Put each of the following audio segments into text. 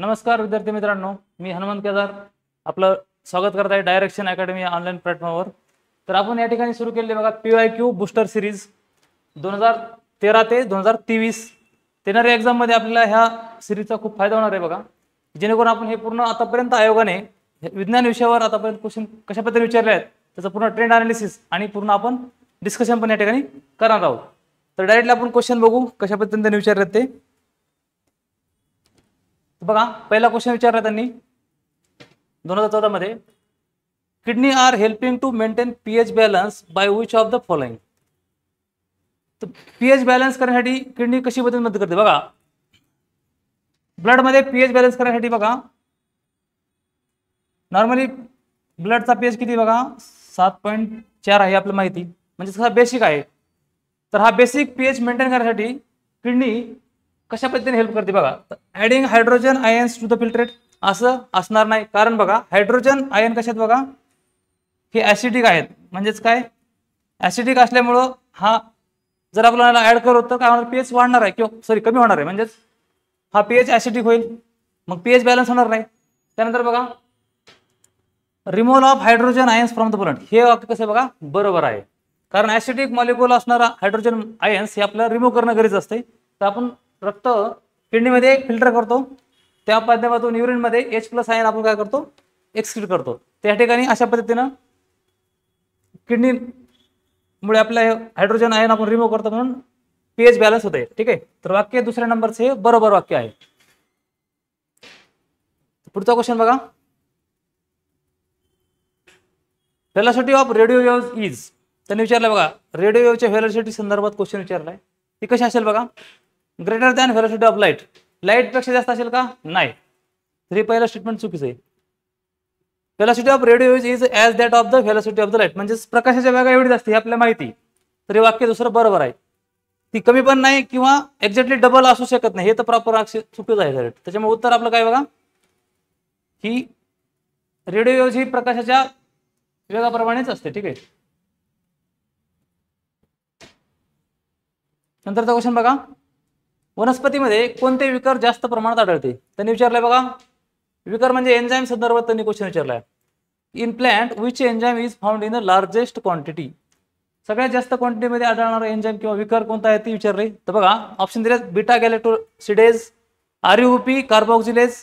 नमस्कार विद्यार्थी मित्रांनो मी हनुमंत केदार आपलं स्वागत करत आहे डायरेक्शन अकॅडमी ऑनलाईन प्लॅटफॉर्मवर तर आपण या ठिकाणी सुरू केलेली बघा P Y Q booster series दोन हजार तेरा ते दोन हजार तेवीस येणाऱ्या एक्झाममध्ये आपल्याला ह्या सिरीजचा खूप फायदा होणार आहे बघा जेणेकरून आपण हे पूर्ण आतापर्यंत आयोगाने विज्ञान विषयावर आतापर्यंत क्वेश्चन कशा पद्धतीने विचारले आहेत त्याचं पूर्ण ट्रेंड अनालिसिस आणि पूर्ण आपण डिस्कशन पण या ठिकाणी करणार आहोत तर डायरेक्टली आपण क्वेश्चन बघू कशा पद्धतीने विचारले ते बघा पहिला क्वेश्चन विचारला त्यांनी दोन हजार चौदा मध्ये kidney are helping to maintain pH balance by which of the following तर पीएच बॅलन्स करण्यासाठी किडनी कशी मदत मदत करते बघा ब्लडमध्ये पीएच बॅलन्स करण्यासाठी बघा नॉर्मली ब्लडचा पीएच किती बघा सात पॉईंट चार आहे आपल्याला माहिती म्हणजे बेसिक आहे तर हा बेसिक पीएच मेंटेन करण्यासाठी किडनी कशा पद्धतीने हेल्प करते बघा adding hydrogen ions to the filtrate असं असणार नाही कारण बघा हायड्रोजन आयन कशात बघा हे ऍसिडिक आहेत म्हणजेच काय ऍसिडिक असल्यामुळं हा जर आपल्याला ऍड करू तर काय होणार पीएच वाढणार आहे किंवा सॉरी कमी होणार आहे म्हणजेच हा पीएच ऍसिडिक होईल मग पीएच बॅलन्स होणार नाही त्यानंतर बघा removal of hydrogen ions from the blood हे वाक्य कसं बघा बरोबर आहे कारण ऍसिडिक मॉलिक्युल असणारा हायड्रोजन आयन्स हे आपल्याला रिमूव्ह करणं गरजेचं असते तर आपण रक्त किडनीमध्ये फिल्टर करतो त्या माध्यमातून युरिनमध्ये एच प्लस आयन आपण काय करतो एक्सक्रीट करतो त्या ठिकाणी अशा पद्धतीनं किडनीमुळे आपल्या हायड्रोजन आयन आपण रिमूव्ह करतो म्हणून पीएच बॅलन्स होते ठीक आहे तर वाक्य दुसऱ्या नंबरचे हे बरोबर वाक्य आहे पुढचा क्वेश्चन बघा velocity of radio wave is त्यांनी विचारलं बघा रेडिओ वेव्हच्या व्हेलॉसिटी संदर्भात क्वेश्चन विचारलाय ती कशी असेल बघा greater than velocity of light light पेक्षा जास्त असेल का नाही तरी पहिलं स्टेटमेंट चुकीचं आहे velocity of radio is is as that of the velocity of the light म्हणजे प्रकाशाच्या वेगा एवढी असते ही आपल्या माहिती तरी वाक्य दुसरं बरोबर आहे ती कमी पण नाही किंवा एक्झॅक्टली डबल असू शकत नाही हे तर प्रॉपर चुकीचं आहे डायरेक्ट त्याच्यामुळे उत्तर आपलं काय बघा की रेडिओ ही प्रकाशाच्या वेगाप्रमाणेच असते ठीक आहे नंतरचा क्वेश्चन बघा वनस्पतीमध्ये कोणते विकार जास्त प्रमाणात आढळते त्यांनी विचारलंय बघा विकार म्हणजे एन्झाईम संदर्भात त्यांनी क्वेश्चन विचारलाय in plant which enzyme is found in the largest quantity सगळ्यात जास्त क्वांटिटीमध्ये आढळणारा एन्झाईम किंवा विकार कोणता आहे ते विचारली तर बघा ऑप्शन दिले बिटा गॅलेक्टोसिडेज आरयूपी कार्बोक्झिलेज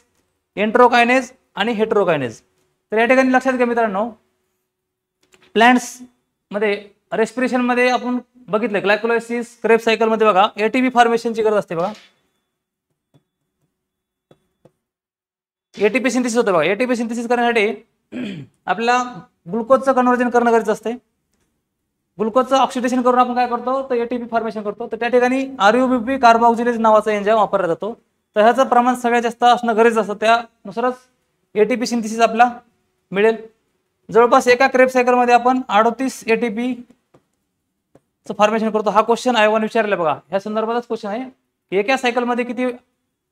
एन्ट्रोकायनेज आणि हेट्रोकायनेज तर या ठिकाणी लक्षात घ्या मित्रांनो प्लॅन्ट्समध्ये रेस्पिरेशनमध्ये आपण बघितलं ग्लायकोलायसिस क्रेप सायकल मध्ये बघा एटीपी फॉर्मेशनची गरज असते बघा एटीपी सिंथिसिस होतं बघा एटीपी सिंथेसिस करण्यासाठी आपल्याला ग्लुकोजचं कन्वर्जन करणं गरजेचं असते ग्लुकोजचं ऑक्सिडेशन करून आपण काय करतो तर एटीपी फॉर्मेशन करतो तर त्या ठिकाणी आरयूबीपी कार्बोक्झिलेज नावाचा एन्झाईम वापरला जातो तर ह्याचं प्रमाण सगळ्यात जास्त असणं गरजेचं असतं त्यानुसारच एटीपी सिंथिसिस आपला मिळेल जवळपास एका क्रेप सायकलमध्ये आपण अडोतीस एटीपी फॉर्मेशन करतो हा क्वेश्चन आयोगाने विचारला बघा ह्या संदर्भातच क्वेश्चन आहे की एका सायकलमध्ये किती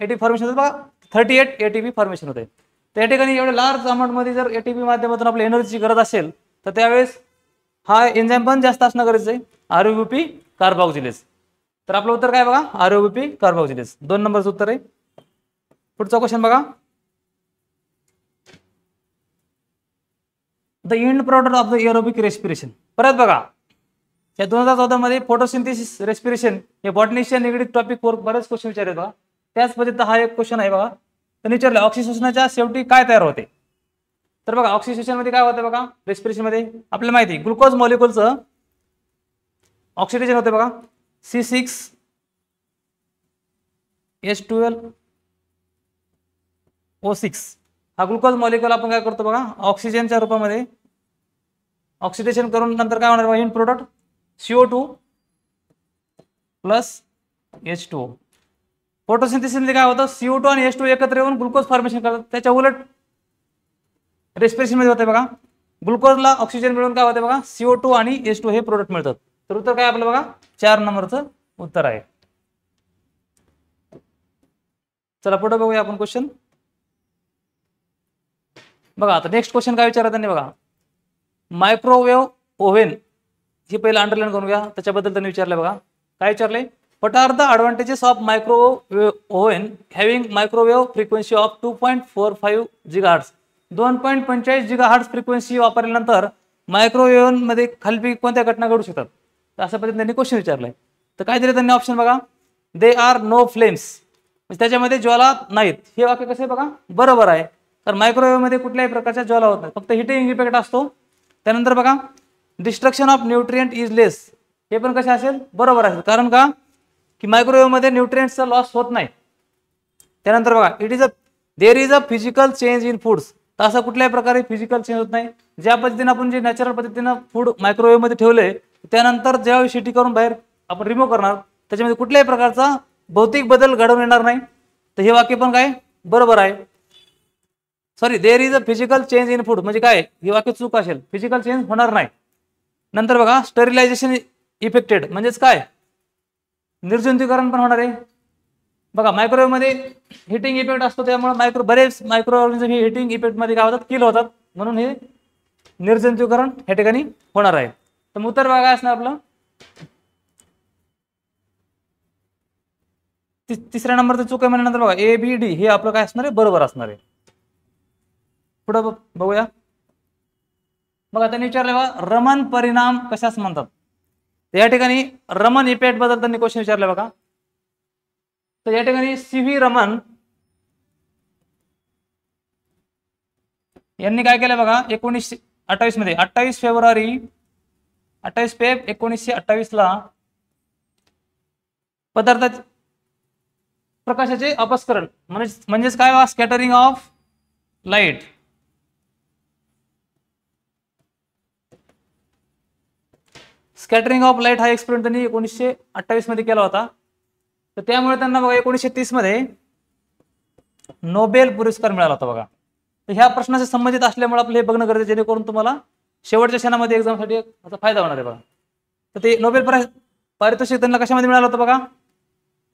एटी फॉर्मेशन होतं बघा थर्टी एट एटीपी फॉर्मेशन होते त्या ठिकाणी एवढ्या लार्ज अमाऊंटमध्ये जर एटीपी माध्यमातून आपली एनर्जीची गरज असेल तर त्यावेळेस हा एन्झाईम पण जास्त असणं गरजेचं आहे आरओबीपी कार्बॉक्झिलेस तर आपलं उत्तर काय बघा आरओबीपी कार्बॉक्झिलेस दोन नंबरचं उत्तर आहे पुढचा क्वेश्चन बघा the end product of the aerobic respiration परत बघा या दोन हजार चौदा मध्ये फोटोसिंथेसिस रेस्पिरेशन हे बॉटनिशच्या निगडीत टॉपिक वर बरेच क्वेश्चन विचारले बघा त्याच पद्धतीत हा एक क्वेश्चन आहे बघा त्यांनी विचारलं ऑक्सिशोषणाच्या शेवटी काय तयार होते तर बघा ऑक्सिशोषण मध्ये काय होतं बघा रेस्पिरेशन मध्ये आपल्याला माहिती ग्लुकोज मॉलिक्युलचं ऑक्सिडेशन होते बघा C six S twelve O six हा ग्लुकोज मॉलिक्युल आपण काय करतो बघा ऑक्सिजनच्या रूपामध्ये ऑक्सिडेशन करून नंतर काय होणार बघा in product CO two plus H two काय होतं सीओ टू आणि एस टू एकत्र येऊन ग्लुकोज फॉर्मेशन करतात त्याच्या उलट मध्ये होते बघा ग्लुकोजला ऑक्सिजन मिळून काय होते बघा सीओ टू आणि एस टू हे प्रोडक्ट मिळतात तर उत्तर काय आपलं बघा चार नंबरचं उत्तर आहे चला पुढे बघूया आपण क्वेश्चन बघा आता नेक्स्ट क्वेश्चन काय विचारत त्यांनी बघा मायक्रोवेव्ह ओव्हन हे पहिलं अंडरलाईन करून घ्या त्याच्याबद्दल त्यांनी विचारलं बघा काय विचारले what are the advantages of microwave oven having microwave frequency of two point four five giga hertz दोन पॉईंट पंचेचाळीस जिगा हार्ट्स फ्रिक्वेन्सी वापरल्यानंतर मायक्रोवेव्हमध्ये खालपी कोणत्या घटना घडू शकतात तर अशा पद्धतीने त्यांनी क्वेश्चन विचारलं तर काय दिले त्यांनी ऑप्शन बघा दे आर नो फ्लेम्स म्हणजे त्याच्यामध्ये ज्वाला नाहीत हे वाक्य कसं आहे बघा बरोबर आहे तर मायक्रोवेव्हमध्ये कुठल्याही प्रकारच्या ज्वाला होत नाही फक्त हिटिंग इफेक्ट असतो त्यानंतर बघा destruction of nutrient is less हे पण कसे असेल बरोबर असेल कारण का की मध्ये न्यूट्रियंट्सचा लॉस होत नाही त्यानंतर बघा it is a there is a physical change in foods तर असा कुठल्याही प्रकारे फिजिकल चेंज होत नाही ज्या पद्धतीने आपण जे नॅचरल पद्धतीनं फूड मायक्रोवेव्हमध्ये ठेवले त्यानंतर ज्यावेळी शिटी करून बाहेर आपण रिमूव्ह करणार त्याच्यामध्ये कुठल्याही प्रकारचा भौतिक बदल घडवून येणार नाही तर हे वाक्य पण काय बरोबर आहे sorry there is a physical change in food म्हणजे काय हे वाक्य चूक असेल फिजिकल चेंज होणार नाही नंतर बघा स्टरिलायझेशन इफेक्टेड म्हणजेच काय निर्जंतुकरण पण होणार आहे बघा मायक्रोवेव्हमध्ये हिटिंग इफेक्ट असतो त्यामुळे मायक्रो बरेच मायक्रो हे हिटिंग इफेक्टमध्ये काय होतात किल होतात म्हणून हे निर्जंतुकरण ह्या ठिकाणी होणार आहे तर उत्तर भाग काय असणार आपलं तिसऱ्या नंबरचं चूक आहे म्हणल्यानंतर बघा ए बी डी हे आपलं काय असणार आहे बरोबर असणार आहे पुढं बघूया बघा त्यांनी विचारले बघा रमन परिणाम कशास म्हणतात या ठिकाणी रमन इफेक्ट बद्दल त्यांनी क्वेश्चन विचारले बघा तर या ठिकाणी सी व्ही रमन यांनी काय केलं बघा एकोणीसशे अठ्ठावीस मध्ये अठ्ठावीस फेब्रुवारी अठ्ठावीस फेब एकोणीसशे अठ्ठावीस ला पदार्थाचे प्रकाशाचे अपस्करण म्हणजेच म्हणजेच काय scattering of light scattering of light हा एक्सपेरिमेंट त्यांनी एकोणीसशे मध्ये केला होता तर त्यामुळे त्यांना बघा एकोणीसशे तीस मध्ये नोबेल पुरस्कार मिळाला होता बघा तर ह्या प्रश्नाशी संबंधित असल्यामुळे आपलं हे बघणं गरजेचं जेणेकरून तुम्हाला शेवटच्या क्षणामध्ये एक्झामसाठी याचा फायदा होणार आहे बघा तर ते नोबेल पारितोषिक त्यांना कशामध्ये मिळालं होतं बघा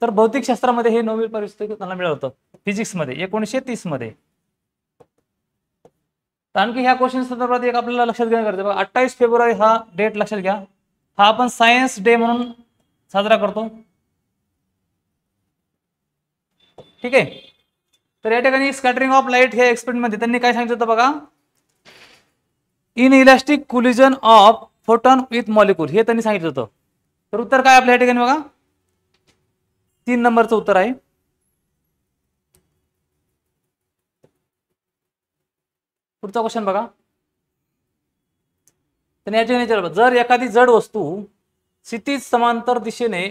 तर भौतिकशास्त्रामध्ये हे नोबेल पारितोषिक त्यांना मिळालं होतं फिजिक्समध्ये एकोणीसशे मध्ये आणखी ह्या क्वेश्चन संदर्भात एक आपल्याला लक्षात घेणं गरजेचं बघा अठ्ठावीस फेब्रुवारी हा डेट लक्षात घ्या हा आपण सायन्स डे म्हणून साजरा करतो ठीक आहे तर या ठिकाणी स्कॅटरिंग ऑफ लाईट हे एक्सपेरिमेंटमध्ये त्यांनी काय सांगितलं होतं बघा inelastic collision of photon with molecule हे त्यांनी सांगितलं होतं तर उत्तर काय आपल्या या ठिकाणी बघा तीन नंबरचं उत्तर आहे पुढचा क्वेश्चन बघा तर याच्याने विचार जर एखादी जड वस्तू क्षितिज समांतर दिशेने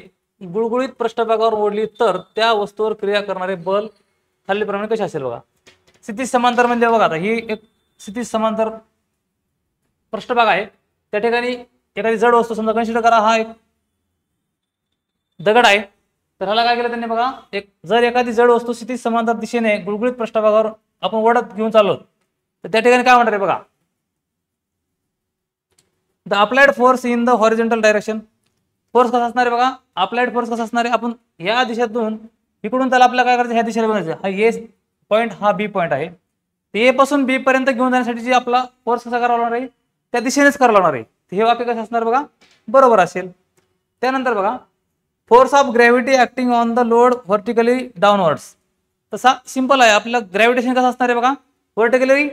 गुळगुळीत पृष्ठभागावर ओढली तर त्या वस्तूवर क्रिया करणारे बल खालीप्रमाणे कसे असेल बघा क्षितिज समांतर म्हणजे बघा आता ही एक स्थिती समांतर पृष्ठभाग आहे त्या ठिकाणी एखादी जड वस्तू समजा कन्सिडर करा हा एक दगड आहे तर ह्याला काय केलं त्यांनी बघा एक जर एखादी जड वस्तू स्थिती समांतर दिशेने गुळगुळीत पृष्ठभागावर आपण ओढत घेऊन चाललो तर त्या ठिकाणी काय म्हणणार आहे बघा the applied force in the horizontal direction force कसा असणार आहे बघा अप्लाइड फोर्स कसा असणार आहे आपण या दिशेतून इकडून त्याला आपल्याला काय करायचं ह्या दिशेला बघायचं हा ए पॉईंट हा बी पॉईंट आहे ते ए पासून बी पर्यंत घेऊन जाण्यासाठी जे आपला फोर्स कसा करावा लागणार आहे त्या दिशेनेच करावा लागणार आहे हे वाक्य कसं असणार बघा बरोबर असेल त्यानंतर बघा force of gravity acting on the load vertically downwards तसा सिंपल आहे आपलं ग्रॅव्हिटेशन कसं असणार आहे बघा व्हर्टिकली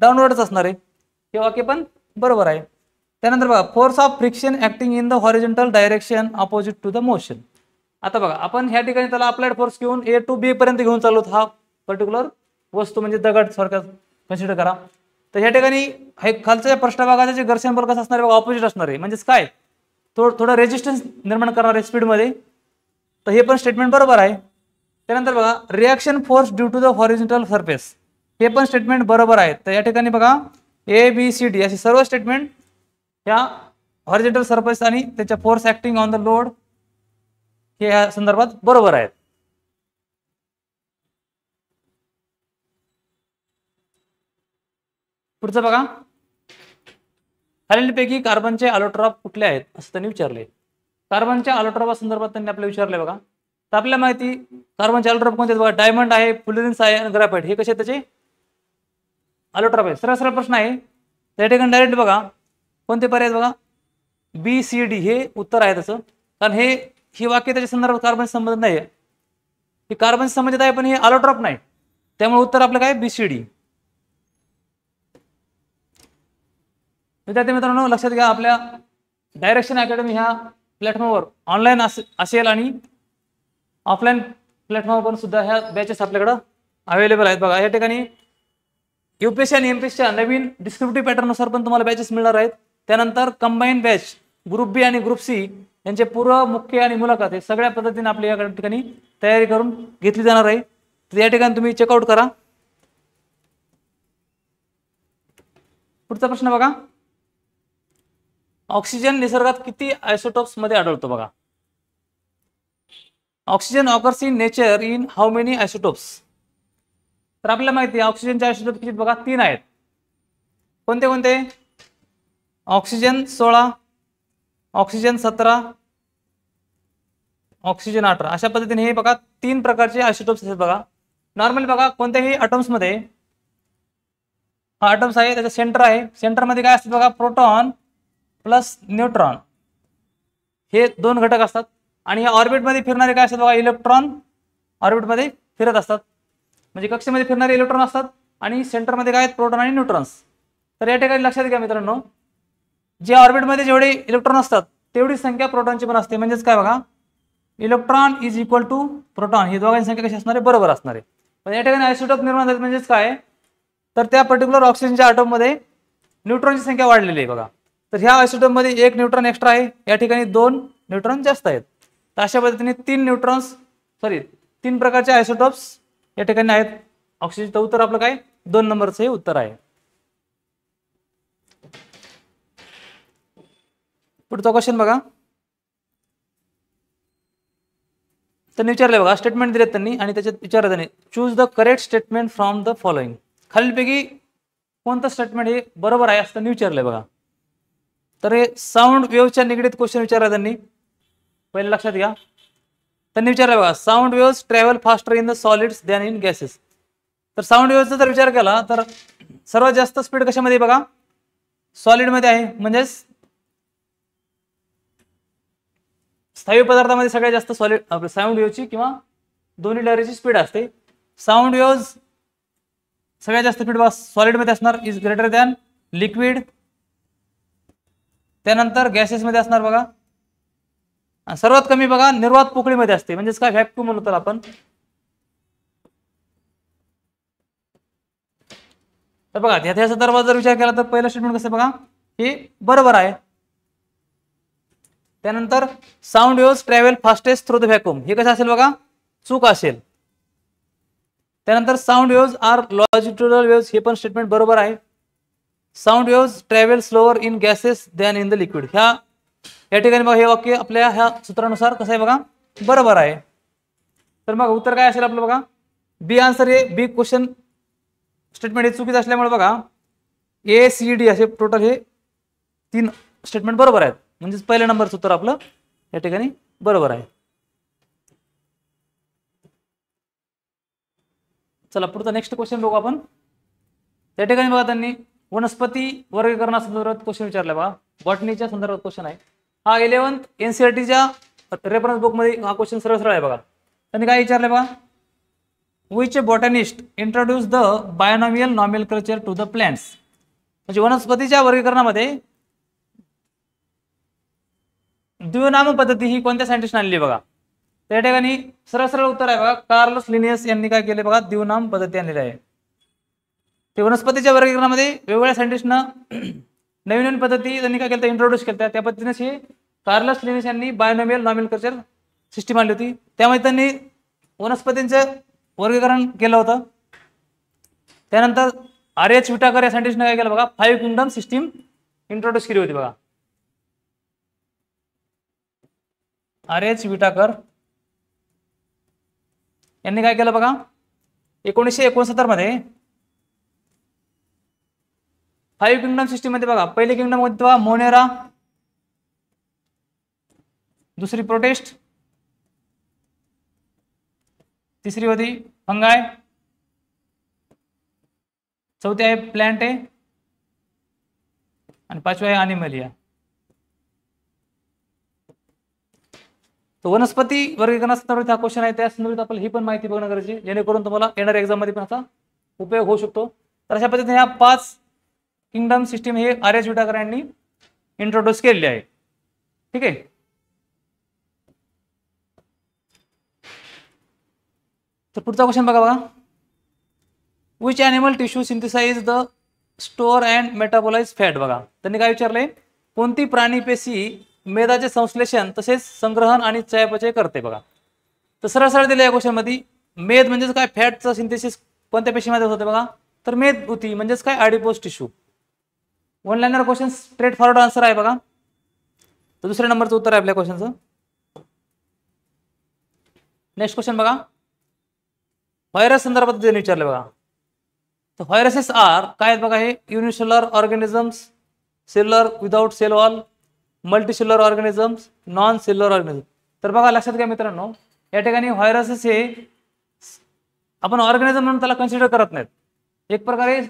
डाऊनवर्डच असणार आहे हे वाक्य पण बरोबर आहे त्यानंतर बघा force of friction acting in the horizontal direction opposite to the motion आता बघा आपण ह्या ठिकाणी त्याला अप्लाइड फोर्स घेऊन ए टू बी पर्यंत घेऊन चालू हा पर्टिक्युलर वस्तू म्हणजे दगड सारखा कन्सिडर करा तर ह्या ठिकाणी हे खालच्या पृष्ठभागाचं जे घर्षण बल कसं असणार आहे बघा ऑपोजिट असणार आहे म्हणजेच काय थोडं थोडं रेजिस्टन्स निर्माण करणार आहे स्पीडमध्ये तर हे पण स्टेटमेंट बरोबर आहे त्यानंतर बघा reaction force due to the horizontal surface हे पण स्टेटमेंट बरोबर आहे तर या ठिकाणी बघा ए बी सी डी असे सर्व स्टेटमेंट या हॉरिजेंटल सरफेस आणि त्याच्या force acting on the load हे या संदर्भात बरोबर आहेत पुढचं बघा खालीलपैकी कार्बनचे अलोट्रॉप कुठले आहेत असं त्यांनी विचारले कार्बनच्या अलोट्रॉपा संदर्भात त्यांनी आपल्याला विचारले बघा तर आपल्याला माहिती कार्बनचे अलोट्रॉप कोणते बघा डायमंड आहे फुलरिन्स आहे आणि ग्राफाईट हे कसे त्याचे अलोट्रॉप आहे सरळ सरळ प्रश्न आहे त्या ठिकाणी डायरेक्ट बघा कोणते पर्याय आहेत बघा बी सी डी हे उत्तर आहे त्याचं कारण हे ही वाक्य त्याच्या संदर्भात कार्बन संबंधित नाही आहे हे कार्बन संबंधित आहे पण हे आलोड्रॉप नाही त्यामुळे उत्तर आपलं काय बी सी डी विद्यार्थी मित्रांनो लक्षात घ्या आपल्या डायरेक्शन अकॅडमी ह्या प्लॅटफॉर्मवर ऑनलाईन असेल आणि ऑफलाईन प्लॅटफॉर्मवर सुद्धा ह्या बॅचेस आपल्याकडे अवेलेबल आहेत बघा या ठिकाणी युपीएससी आणि एमपीएससीच्या नवीन डिस्क्रिप्टिव्ह पॅटर्ननुसार पण तुम्हाला बॅचेस मिळणार आहेत त्यानंतर कंबाईन बॅच ग्रुप बी आणि ग्रुप सी यांचे पूर्व मुख्य आणि मुलाखत हे सगळ्या पद्धतीने आपल्या या ठिकाणी तयारी करून घेतली जाणार आहे तर या ठिकाणी तुम्ही चेकआउट करा पुढचा प्रश्न बघा ऑक्सिजन निसर्गात किती आयसोटॉप्स मध्ये आढळतो बघा oxygen occurs in nature in how many isotopes तर आपल्याला माहिती आहे ऑक्सिजनचे आयसोटोप किती बघा तीन आहेत कोणते कोणते ऑक्सिजन सोळा ऑक्सिजन सतरा ऑक्सिजन अठरा अशा पद्धतीने हे बघा तीन प्रकारचे आयसोटोप्स असतात बघा नॉर्मली बघा कोणत्याही अटम्समध्ये हा अटम्स आहे त्याचं सेंटर आहे सेंटरमध्ये काय असतं बघा प्रोटॉन प्लस न्यूट्रॉन हे दोन घटक असतात आणि या ऑर्बिटमध्ये फिरणारे काय असतात बघा इलेक्ट्रॉन ऑर्बिटमध्ये फिरत असतात म्हणजे कक्षेमध्ये फिरणारे इलेक्ट्रॉन असतात आणि सेंटरमध्ये काय आहेत प्रोटॉन आणि न्यूट्रॉन्स तर या ठिकाणी लक्षात घ्या मित्रांनो जे ऑर्बिटमध्ये जेवढे इलेक्ट्रॉन असतात तेवढी संख्या प्रोटॉनची पण असते म्हणजेच काय बघा electron is equal to proton ही दोघांची संख्या कशी असणार आहे बरोबर असणार आहे पण या ठिकाणी आयसोटॉप निर्माण झाले म्हणजेच काय तर त्या पर्टिक्युलर ऑक्सिजनच्या आटोममध्ये न्यूट्रॉनची संख्या वाढलेली आहे बघा तर ह्या आयसोटॉपमध्ये एक न्यूट्रॉन एक्स्ट्रा आहे या ठिकाणी दोन न्यूट्रॉन जास्त आहेत तर अशा पद्धतीने तीन न्यूट्रॉन्स सॉरी तीन प्रकारचे आयसोटॉप्स या ठिकाणी आहेत ऑक्सिजनचं उत्तर आपलं काय दोन नंबरचं हे उत्तर आहे पुढचा क्वेश्चन बघा त्यांनी विचारले बघा स्टेटमेंट दिलेत त्यांनी आणि त्याच्यात विचारलं त्यांनी choose the correct statement from the following खालीलपैकी कोणतं स्टेटमेंट हे बरोबर आहे असं त्यांनी विचारलंय बघा तर हे साऊंड वेव्हच्या निगडीत क्वेश्चन विचारला त्यांनी पहिले लक्षात घ्या त्यांनी विचारलं बघा sound waves travel faster in the solids than in gases तर साऊंड वेव्हचा जर विचार केला तर सर्वात जास्त स्पीड कशामध्ये बघा सॉलिडमध्ये आहे म्हणजेच स्थायू पदार्थामध्ये सगळ्यात जास्त सॉलिड साऊंड वेव्हची किंवा दोन्ही लहरीची स्पीड असते साऊंड वेव्ह सगळ्यात जास्त स्पीड सॉलिडमध्ये असणार इज ग्रेटर दॅन लिक्विड त्यानंतर गॅसेसमध्ये असणार बघा सर्वात कमी बघा निर्वात पोकळीमध्ये असते म्हणजेच काय व्हॅक्यूम म्हणतो तर आपण तर बघा त्याचा दरवाजा जर विचार केला तर पहिलं स्टेटमेंट कसं बघा की बरोबर आहे त्यानंतर sound waves travel fastest through the vacuum हे कसं असेल बघा चूक असेल त्यानंतर sound waves are longitudinal waves हे पण स्टेटमेंट बरोबर आहे sound waves travel slower in gases than in the liquid ह्या या ठिकाणी बघा हे वाक्य आपल्या ह्या सूत्रानुसार कसं आहे बघा बरोबर आहे तर मग उत्तर काय असेल आपलं बघा बी आन्सर हे बी क्वेश्चन स्टेटमेंट हे चुकीचं असल्यामुळे बघा ए सी डी असे टोटल हे तीन स्टेटमेंट बरोबर आहेत म्हणजेच पहिल्या नंबरचं उत्तर आपलं या ठिकाणी बरोबर आहे चला पुढचा नेक्स्ट क्वेश्चन बघू आपण त्या ठिकाणी बघा त्यांनी वनस्पती वर्गीकरणासंदर्भात क्वेश्चन विचारला बघा बॉटनीच्या संदर्भात क्वेश्चन आहे हा इलेव्हन्थ एनसीआरटीच्या रेफरन्स बुकमध्ये हा क्वेश्चन सरळ सरळ आहे बघा त्यांनी काय विचारलं बघा which botanist introduce the binomial nomenclature to the plants म्हणजे वनस्पतीच्या वर्गीकरणामध्ये द्विनाम पद्धती ही कोणत्या सायंटिस्ट आणली बघा त्या ठिकाणी सरळ सरळ उत्तर आहे बघा कार्लस लिनियस यांनी काय केले बघा द्विनाम पद्धती आणलेली आहे ते वनस्पतीच्या वर्गीकरणामध्ये वेगवेगळ्या सायंटिस्टनं नवीन नवीन पद्धती त्यांनी काय केलं इंट्रोड्यूस केल्या त्या पद्धतीने हे कार्लस लिनियस यांनी बायोनॉमियल नॉमिल कल्चर सिस्टीम आणली होती त्यामध्ये त्यांनी वनस्पतींचं वर्गीकरण केलं होतं त्यानंतर आर एच विटाकर या सायंटिस्टनं काय केलं बघा फाईव्ह किंगडम सिस्टीम इंट्रोड्यूस केली होती बघा आर एच विटाकर यांनी काय केलं बघा एकोणीसशे मध्ये फाईव्ह किंगडम मध्ये बघा पहिले किंगडम होती मोनेरा दुसरी प्रोटेस्ट तिसरी होती फंगाय चौथी आहे प्लॅन्ट आहे आणि पाचवी आहे अनिमलिया तर वनस्पती वर्गीकरणा संदर्भात हा क्वेश्चन आहे त्या संदर्भात आपण ही पण माहिती बघणं गरजेची जेणेकरून तुम्हाला येणाऱ्या एक्झाम मध्ये पण असा उपयोग होऊ शकतो तर अशा पद्धतीने ह्या पाच किंगडम सिस्टीम हे आर एस विटाकर यांनी इंट्रोड्यूस केलेले आहे ठीक आहे तर पुढचा क्वेश्चन बघा बघा which animal tissue synthesize the store and metabolize fat बघा त्यांनी काय विचारलंय कोणती प्राणी पेशी मेधाचे संश्लेषण तसेच संग्रहण आणि चयापचय करते बघा तर सरळ सरळ दिलं या मध्ये मेद म्हणजेच काय फॅटचं सिंथेसिस कोणत्या पेशीमध्ये होते बघा तर मेद होती म्हणजेच काय adipose tissue one liner question straight forward answer आहे बघा तर दुसऱ्या नंबरचं उत्तर आहे आपल्या क्वेश्चनचं नेक्स्ट क्वेश्चन बघा व्हायरस संदर्भात जे विचारलं बघा तर व्हायरसेस आर काय बघा हे unicellular organisms cellular without cell wall multicellular organisms non cellular organism तर बघा लक्षात घ्या मित्रांनो या ठिकाणी व्हायरसेस हे आपण ऑर्गॅनिझम म्हणून त्याला कन्सिडर करत नाहीत एक प्रकारे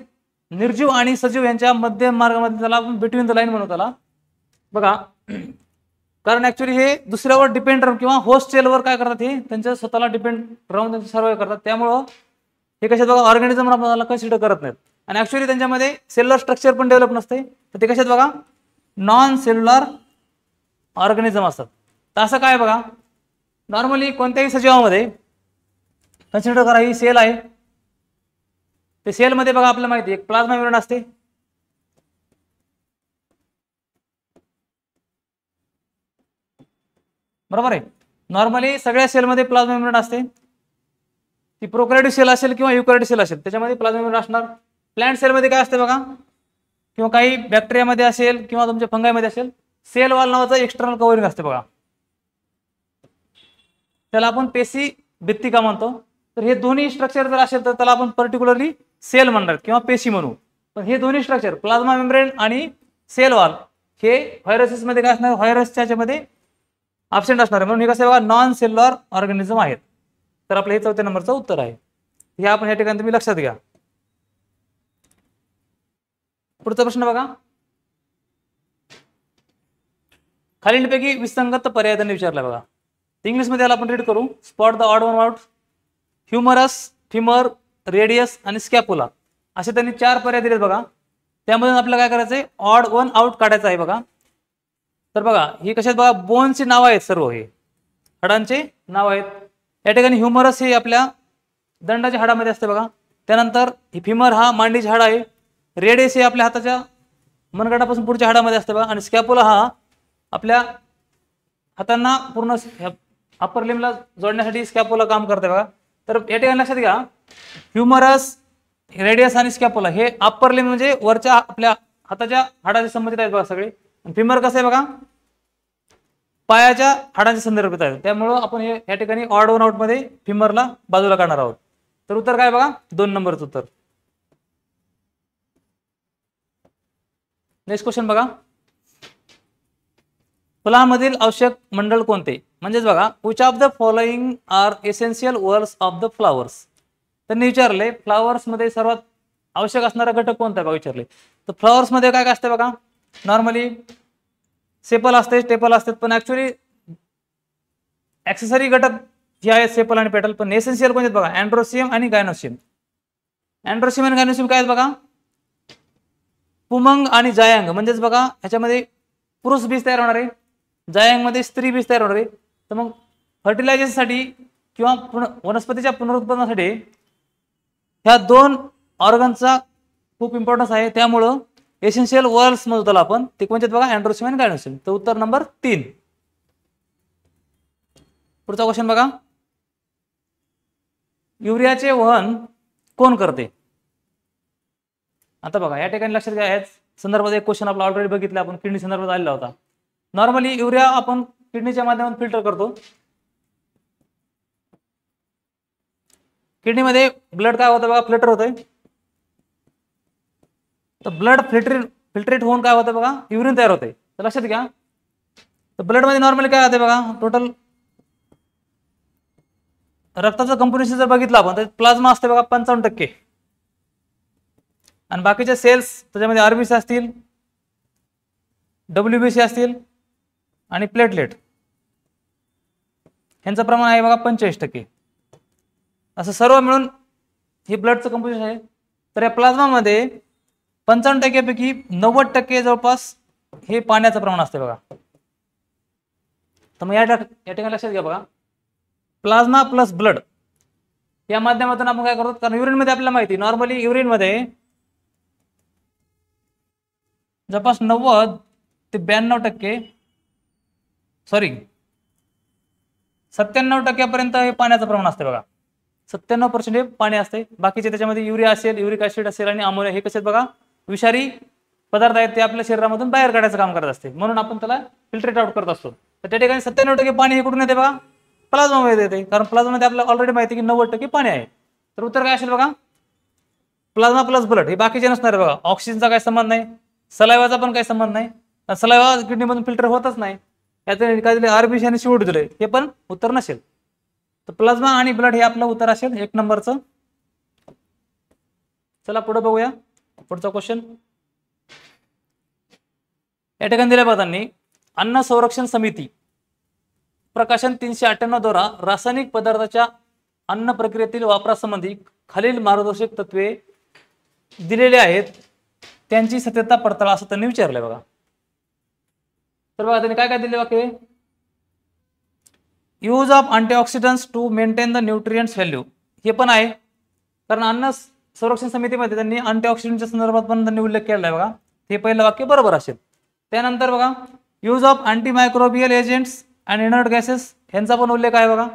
निर्जीव आणि सजीव यांच्या मध्य मार्गामध्ये त्याला आपण बिटवीन द लाईन म्हणू त्याला बघा कारण ऍक्च्युली हे दुसऱ्यावर डिपेंड राहून किंवा होस्ट सेलवर काय करतात हे त्यांच्या स्वतःला डिपेंड राहून त्यांचे सर्व करतात त्यामुळं हे कशात बघा ऑर्गॅनिझम त्याला कन्सिडर करत नाहीत आणि ऍक्च्युली त्यांच्यामध्ये सेल्युलर स्ट्रक्चर पण डेव्हलप नसते तर ते कशात बघा नॉन सेल्युलर ऑर्गनिझम असतात तर असं काय बघा नॉर्मली कोणत्याही सजीवामध्ये कन्सिडर करा ही सेल आहे ते सेलमध्ये बघा आपल्याला माहिती एक प्लाझ्मा मेम्ब्रेन असते बरोबर आहे नॉर्मली सगळ्या सेलमध्ये प्लाझ्मा मेम्ब्रेन असते ती प्रोक्रेटिव्ह सेल असेल किंवा युक्रेटिव्ह सेल असेल त्याच्यामध्ये प्लाझ्मा मेम्ब्रेन असणार प्लॅन्ट सेलमध्ये काय असते बघा किंवा काही बॅक्टेरियामध्ये असेल किंवा तुमच्या फंगामध्ये असेल सेल वॉल नावाचं एक्सटर्नल कव्हरिंग असते बघा त्याला आपण पेसी भित्तिका का म्हणतो तर हे दोन्ही स्ट्रक्चर जर असेल तर त्याला आपण पर्टिक्युलरली सेल म्हणणार किंवा पेशी म्हणू पण हे दोन्ही स्ट्रक्चर प्लाझ्मा मेम्ब्रेन आणि सेल वॉल हे व्हायरसेसमध्ये काय असणार व्हायरसच्या याच्यामध्ये ऍबसेंट असणार म्हणून हे कसं बघा नॉन सेल्युलर ऑर्गॅनिझम आहेत तर आपलं हे चौथ्या नंबरचं उत्तर आहे हे आपण या ठिकाणी तुम्ही लक्षात घ्या पुढचा प्रश्न बघा खालीलपैकी विसंगत पर्याय त्यांनी विचारला बघा इंग्लिशमध्ये याला आपण रीड करू spot the odd one out humerus femur radius आणि स्कॅपोला असे त्यांनी चार पर्याय दिलेत बघा त्यामधून आपल्याला काय करायचं आहे ऑड वन आउट काढायचं आहे बघा तर बघा ही कशात बघा बोनचे नाव आहेत सर्व हे हाडांचे नाव आहेत या ठिकाणी ह्युमरस हे आपल्या दंडाच्या हाडामध्ये असते बघा त्यानंतर ही फिमर हा मांडीचे हाड आहे रेडियस हे आपल्या हाताच्या मनगटापासून पुढच्या हाडामध्ये असते बघा आणि स्कॅपोला हा आपल्या हातांना पूर्ण अप्पर लिमला जोडण्यासाठी स्कॅपोला काम करते बघा तर या ठिकाणी लक्षात घ्या ह्युमरस रेडियस आणि स्कॅपोला हे अप्पर लिम म्हणजे वरच्या आपल्या हाताच्या हाडाशी संबंधित आहेत बघा सगळे फिमर कसं आहे बघा पायाच्या हाडांच्या संदर्भात आहे त्यामुळं आपण हे या ठिकाणी ऑड वन आउट मध्ये फिमरला बाजूला काढणार आहोत तर उत्तर काय बघा दोन नंबरचं उत्तर नेक्स्ट क्वेश्चन बघा फुलामधील आवश्यक मंडळ कोणते म्हणजेच बघा which of the following are essential whorls of the flowers त्यांनी विचारले फ्लावर्समध्ये सर्वात आवश्यक असणारा घटक कोणता आहे बघा विचारले तर मध्ये काय काय असते बघा नॉर्मली सेपल असते स्टेपल असतात पण ऍक्च्युली ऍक्सेसरी घटक जे आहेत सेपल आणि पेटल पण एसेन्शियल कोणते बघा अँड्रोसियम आणि गायनोसियम अँड्रोसियम आणि गायनोशियम काय बघा पुमंग आणि जायांग म्हणजेच बघा ह्याच्यामध्ये पुरुष बीज तयार होणार आहे जायांमध्ये स्त्री बीज तयार होणार आहे तर मग फर्टिलायझेशनसाठी किंवा पुन वनस्पतीच्या पुनरुत्पादनासाठी ह्या दोन ऑर्गनचा खूप इम्पॉर्टन्स आहे त्यामुळं एसेन्शियल वर्ल्स म्हणत आपण ते कोणते बघा अँड्रोसिम आणि गायनोसिम तर उत्तर नंबर तीन पुढचा क्वेश्चन बघा युरियाचे वहन कोण करते आता बघा या ठिकाणी लक्षात घ्या याच संदर्भात एक क्वेश्चन आपला ऑलरेडी बघितलं आपण किडनी संदर्भात आलेला होता नॉर्मली युरिया आपण किडनीच्या माध्यमातून फिल्टर करतो किडनीमध्ये ब्लड काय होतं बघा फिल्टर होतंय तर ब्लड फिल्टर फिल्टरेट होऊन काय होतं बघा युरिन तयार होते तर लक्षात घ्या तर ब्लडमध्ये नॉर्मली काय होते बघा टोटल रक्ताचं कंपोनिशन जर बघितलं आपण तर प्लाझ्मा असते बघा पंचावन्न टक्के आणि बाकीचे सेल्स त्याच्यामध्ये आरबीसी असतील डब्ल्यूबीसी असतील आणि प्लेटलेट यांचं प्रमाण आहे बघा पंचेचाळीस टक्के असं सर्व मिळून हे ब्लडचं कंपोजिशन आहे तर या प्लाझ्मामध्ये पंचावन्न टक्क्यापैकी नव्वद टक्के जवळपास हे पाण्याचं प्रमाण असते बघा तर मग या ठिकाणी लक्षात घ्या बघा प्लाझ्मा प्लस ब्लड या माध्यमातून आपण काय करतो कारण युरिनमध्ये आपल्याला माहिती नॉर्मली युरिनमध्ये जवळपास नव्वद ते ब्याण्णव टक्के सॉरी सत्त्याण्णव टक्क्यापर्यंत हे पाण्याचं प्रमाण असते बघा सत्त्याण्णव पर्सेंट हे पाणी असते बाकीचे त्याच्यामध्ये युरिया असेल युरिक ऍसिड असेल आणि अमोनिया हे कसे बघा विषारी पदार्थ आहेत ते आपल्या शरीरामधून बाहेर काढायचं काम करत असते म्हणून आपण त्याला फिल्ट्रेट आउट करत असतो तर त्या ठिकाणी सत्त्याण्णव टक्के पाणी हे कुठून येते बघा मध्ये येते कारण मध्ये आपल्याला ऑलरेडी माहिती की नव्वद टक्के पाणी आहे तर उत्तर काय असेल बघा प्लाझ्मा प्लस ब्लड हे बाकीचे नसणार आहे बघा ऑक्सिजनचा काय संबंध नाही सलायवाचा पण काही संबंध नाही सलायवा किडनीमधून फिल्टर होतच नाही याचं काय दिले आरबीसी आणि शिवड दिले हे पण उत्तर नसेल तर प्लाझ्मा आणि ब्लड हे आपलं उत्तर असेल एक नंबरचं चला पुढे बघूया पुढचा क्वेश्चन या ठिकाणी दिल्या पदांनी अन्न संरक्षण समिती प्रकाशन तीनशे अठ्ठ्याण्णव द्वारा रासायनिक पदार्थाच्या अन्न प्रक्रियेतील वापरासंबंधी खालील मार्गदर्शक तत्वे दिलेले आहेत त्यांची सत्यता पडताळा असं त्यांनी विचारलंय बघा तर बघा त्यांनी काय काय दिले वाक्य use of antioxidants to maintain the nutrients value हे पण आहे कारण अन्न संरक्षण समितीमध्ये त्यांनी अँटीऑक्सिडंटच्या संदर्भात पण त्यांनी उल्लेख केला आहे बघा हे पहिलं वाक्य बरोबर असेल त्यानंतर बघा use of microbial agents and inert gases यांचा पण उल्लेख आहे बघा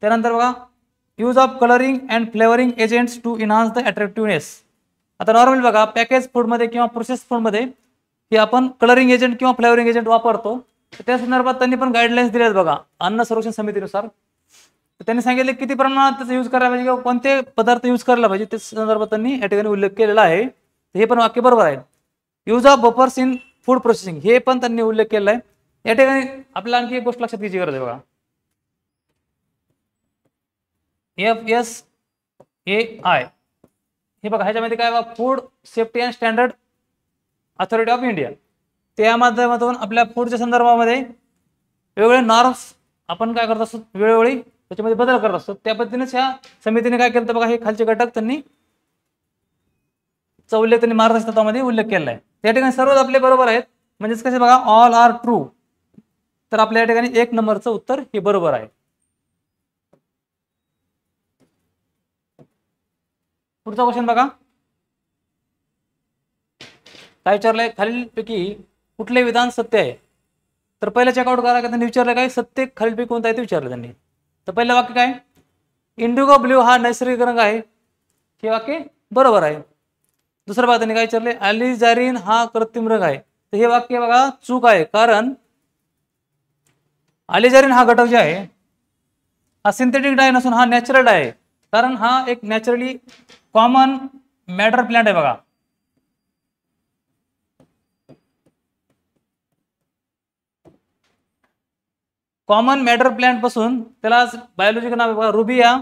त्यानंतर बघा use of colouring and flavouring agents to enhance the attractiveness आता नॉर्मल बघा पॅकेज फूडमध्ये किंवा प्रोसेस फूडमध्ये की आपण कलरिंग एजंट किंवा फ्लेवरिंग एजंट वापरतो त्या संदर्भात त्यांनी पण गाईडलाईन्स दिले आहेत बघा अन्न संरक्षण समितीनुसार त्यांनी सांगितले किती प्रमाणात त्याचा यूज करायला पाहिजे किंवा कोणते पदार्थ यूज करायला पाहिजे त्या संदर्भात त्यांनी या ठिकाणी उल्लेख केलेला आहे हे पण वाक्य बरोबर आहे use of buffers in food processing हे पण त्यांनी उल्लेख केलेला आहे या ठिकाणी आपल्याला आणखी एक गोष्ट लक्षात घ्यायची गरज आहे बघा एफ एस ए आय हे बघा ह्याच्यामध्ये काय food safety and standard authority of India त्या माध्यमातून आपल्या फूडच्या संदर्भामध्ये वेगवेगळे नॉर्म्स आपण काय करत असतो वेळोवेळी त्याच्यामध्ये बदल करत असतो त्या पद्धतीनेच ह्या समितीने काय केलं तर बघा हे खालचे घटक त्यांनी चा त्यांनी मार्गदर्शक उल्लेख केला आहे त्या ठिकाणी सर्वच आपले बरोबर आहेत म्हणजेच कसे बघा ऑल आर ट्रू तर आपल्या या ठिकाणी एक नंबरचं उत्तर हे बरोबर आहे पुढचा क्वेश्चन बघा काय विचारलंय खालीलपैकी कुठले विधान सत्य आहे तर पहिलं चेकआउट करा का त्यांनी विचारलं काय सत्य खालीलपैकी कोणतं आहे ते विचारलं त्यांनी तर पहिलं वाक्य काय इंडिगो ब्ल्यू हा नैसर्गिक रंग आहे हे वाक्य बरोबर आहे दुसरं बघा त्यांनी काय विचारले अलिझारीन हा कृत्रिम रंग आहे तर हे वाक्य बघा चूक आहे कारण अलिझारीन हा घटक जे आहे हा सिंथेटिक डाय नसून हा नॅचरल डाय आहे कारण हा एक नॅचरली कॉमन मॅटर प्लांट आहे बघा कॉमन मॅटर प्लॅन्ट पासून त्याला बायोलॉजिकल नाव रुबिया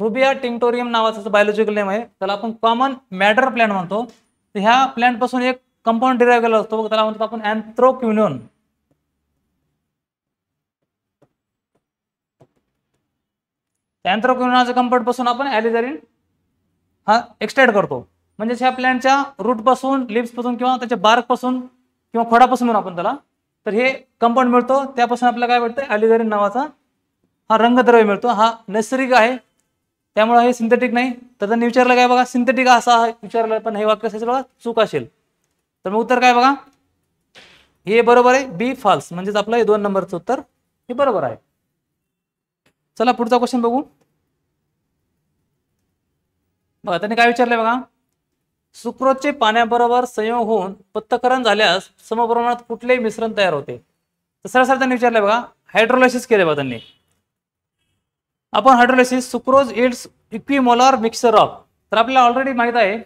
रुबिया टिंगटोरियम नावाचं बायोलॉजिकल नेम आहे त्याला आपण कॉमन मॅटर प्लॅन्ट म्हणतो ह्या प्लॅन्ट पासून एक कंपाऊंड डिराईव्ह केला असतो त्याला म्हणतो आपण अँथ्रोक्युनियन अँथ्रोक्युनोनाच्या कंपाऊंड पासून आपण ॲलिझॅरिन हा एक्सटेंड करतो म्हणजेच ह्या प्लॅनच्या लिप्स पासून किंवा त्याच्या बार्क पासून किंवा खोडापासून म्हणून आपण त्याला तर हे कंपाऊंड मिळतो त्यापासून आपल्याला काय वाटतं अलिझरीन नावाचा हा रंगद्रव्य मिळतो हा नैसर्गिक आहे त्यामुळे हे सिंथेटिक नाही तर त्यांनी विचारलं काय बघा सिंथेटिक असा विचारलं पण हे वाक्य असेल बघा चूक असेल तर मग उत्तर काय बघा हे बरोबर आहे बी फॉल्स म्हणजेच आपलं हे दोन नंबरचं उत्तर हे बरोबर आहे चला पुढचा क्वेश्चन बघू बघा त्यांनी काय विचारलंय बघा सुक्रोजचे पाण्याबरोबर संयोग होऊन पत्तकरण झाल्यास समप्रमाणात कुठलेही मिश्रण तयार होते तर सर त्यांनी विचारलं बघा हायड्रोलायसिस केले बघा त्यांनी आपण hydrolysis sucrose it's equimolar mixture of तर आपल्याला ऑलरेडी माहित आहे